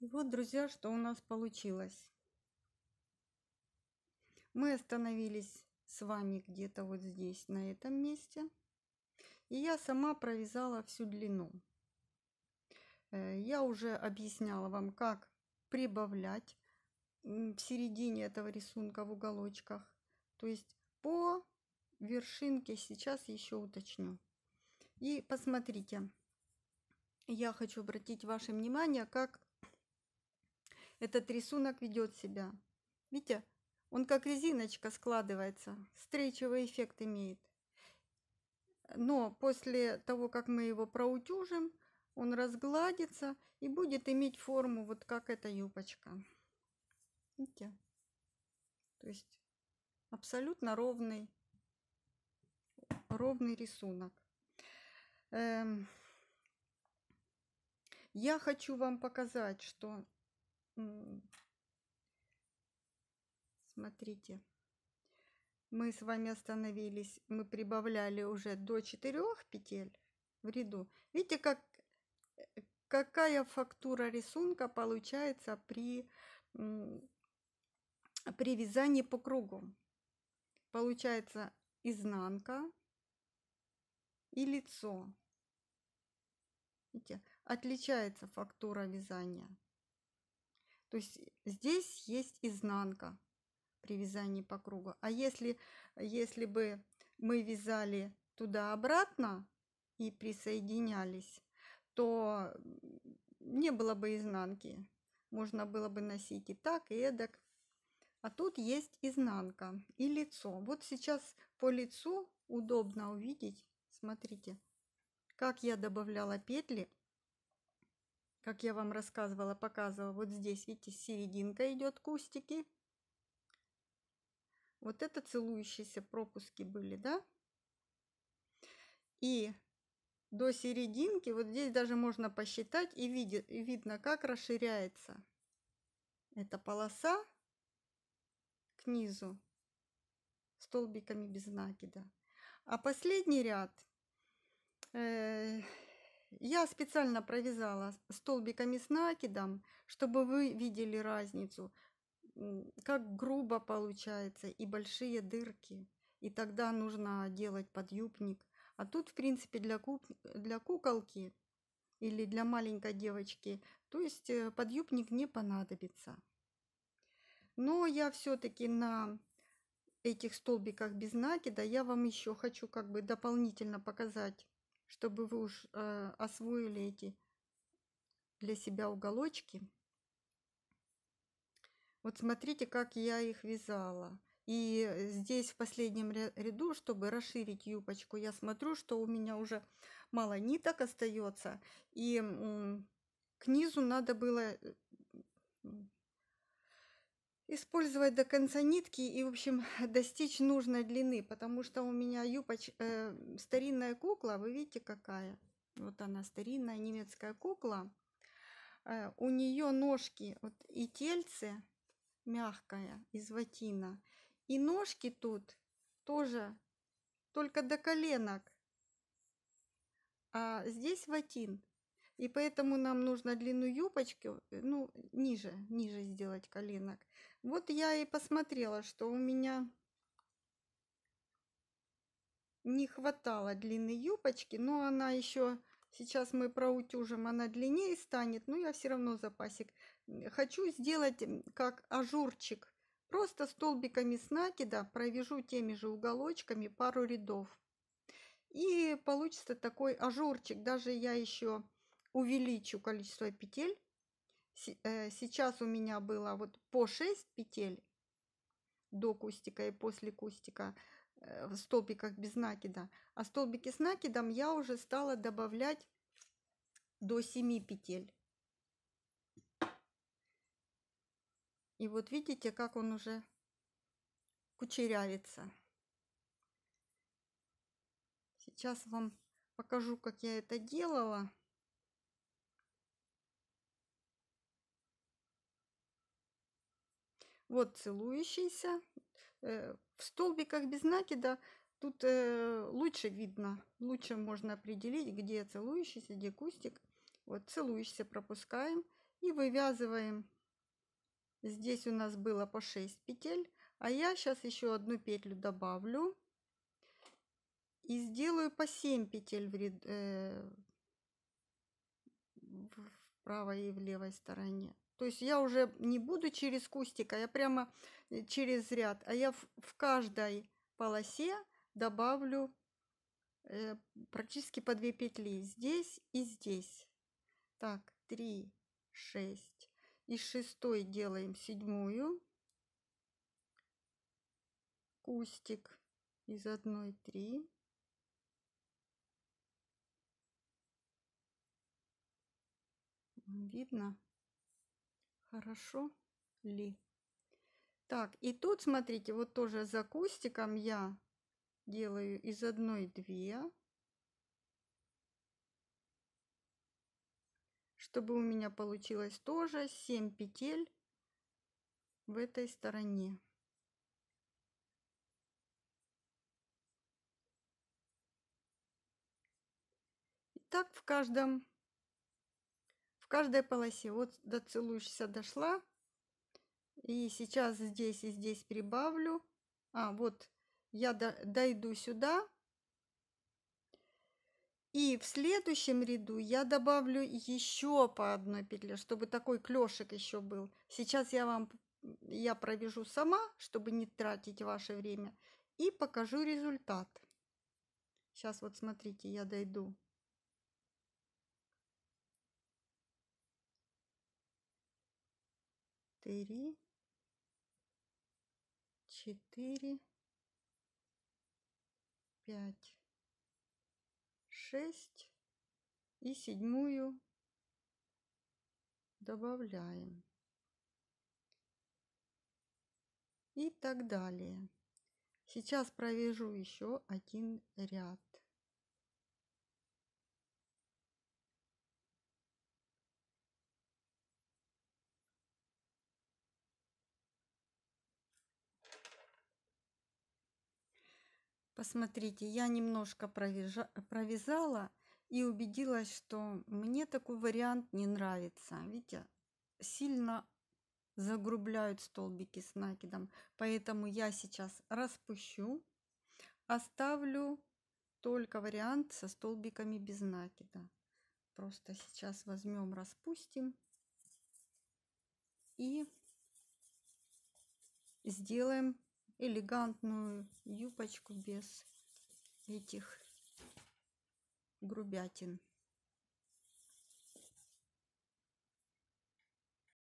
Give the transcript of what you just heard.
И вот, друзья, что у нас получилось. Мы остановились с вами где-то вот здесь, на этом месте. И я сама провязала всю длину. Э, я уже объясняла вам, как прибавлять в середине этого рисунка в уголочках. То есть по вершинке сейчас еще уточню. И посмотрите, я хочу обратить ваше внимание, как этот рисунок ведет себя. Видите, он как резиночка складывается, встречевый эффект имеет. Но после того, как мы его проутюжим, он разгладится и будет иметь форму, вот как эта юбочка. Видите? То есть абсолютно ровный, ровный рисунок. Эм, я хочу вам показать, что Смотрите. Мы с вами остановились, мы прибавляли уже до 4 петель в ряду. Видите, как, э, какая фактура рисунка получается при, при вязании по кругу. Получается изнанка и лицо. Видите, отличается фактура вязания. То есть здесь есть изнанка при вязании по кругу. А если, если бы мы вязали туда-обратно и присоединялись, то не было бы изнанки. Можно было бы носить и так, и эдак. А тут есть изнанка и лицо. Вот сейчас по лицу удобно увидеть. Смотрите, как я добавляла петли как я вам рассказывала, показывала, вот здесь, видите, серединка идет кустики. Вот это целующиеся пропуски были, да? И до серединки, вот здесь даже можно посчитать, и, видит, и видно, как расширяется эта полоса к низу столбиками без накида. А последний ряд э я специально провязала столбиками с накидом, чтобы вы видели разницу, как грубо получается и большие дырки. И тогда нужно делать подъюбник. А тут, в принципе, для, кук... для куколки или для маленькой девочки, то есть э, подъюбник не понадобится. Но я все-таки на этих столбиках без накида я вам еще хочу как бы дополнительно показать чтобы вы уж э, освоили эти для себя уголочки. Вот смотрите, как я их вязала. И э, здесь в последнем ряду, чтобы расширить юбочку, я смотрю, что у меня уже мало ниток остается. И к низу надо было э, использовать до конца нитки и, в общем, достичь нужной длины, потому что у меня юпоч... э, старинная кукла, вы видите какая? Вот она, старинная немецкая кукла. Э, у нее ножки вот, и тельце мягкое из ватина, и ножки тут тоже только до коленок. А здесь ватин. И поэтому нам нужно длину юбочки, э, ну, ниже, ниже сделать коленок. Вот я и посмотрела, что у меня не хватало длины юбочки, но она еще, сейчас мы проутюжим, она длиннее станет, но я все равно запасик. Хочу сделать как ажурчик, просто столбиками с накида провяжу теми же уголочками пару рядов. И получится такой ажурчик, даже я еще увеличу количество петель. Э, сейчас у меня было вот по 6 петель до кустика и после кустика э, в столбиках без накида. А столбики с накидом я уже стала добавлять до 7 петель. И вот видите, как он уже кучерявится. Сейчас вам покажу, как я это делала. Вот целующийся. Э, в столбиках без накида тут э, лучше видно, лучше можно определить, где целующийся, где кустик. Вот целующийся пропускаем и вывязываем. Здесь у нас было по 6 петель, а я сейчас еще одну петлю добавлю и сделаю по 7 петель в, ряд, э, в правой и в левой стороне. То есть я уже не буду через кустик, а я прямо э, через ряд. А я в, в каждой полосе добавлю э, практически по 2 петли. Здесь и здесь. Так, 3, 6. И шестой делаем седьмую. Кустик из одной 3. Видно? Хорошо ли? Так, и тут, смотрите, вот тоже за кустиком я делаю из одной две, чтобы у меня получилось тоже 7 петель в этой стороне. так в каждом в каждой полосе. Вот до целуешься дошла. И сейчас здесь и здесь прибавлю. А, вот я до, дойду сюда. И в следующем ряду я добавлю еще по одной петле, чтобы такой клешек еще был. Сейчас я вам я провяжу сама, чтобы не тратить ваше время, и покажу результат. Сейчас вот смотрите, я дойду три, четыре, пять, шесть и седьмую добавляем. И так далее. Сейчас провяжу еще один ряд. Посмотрите, я немножко провязала и убедилась, что мне такой вариант не нравится. Видите, сильно загрубляют столбики с накидом, поэтому я сейчас распущу, оставлю только вариант со столбиками без накида. Просто сейчас возьмем, распустим и сделаем элегантную юбочку без этих грубятин.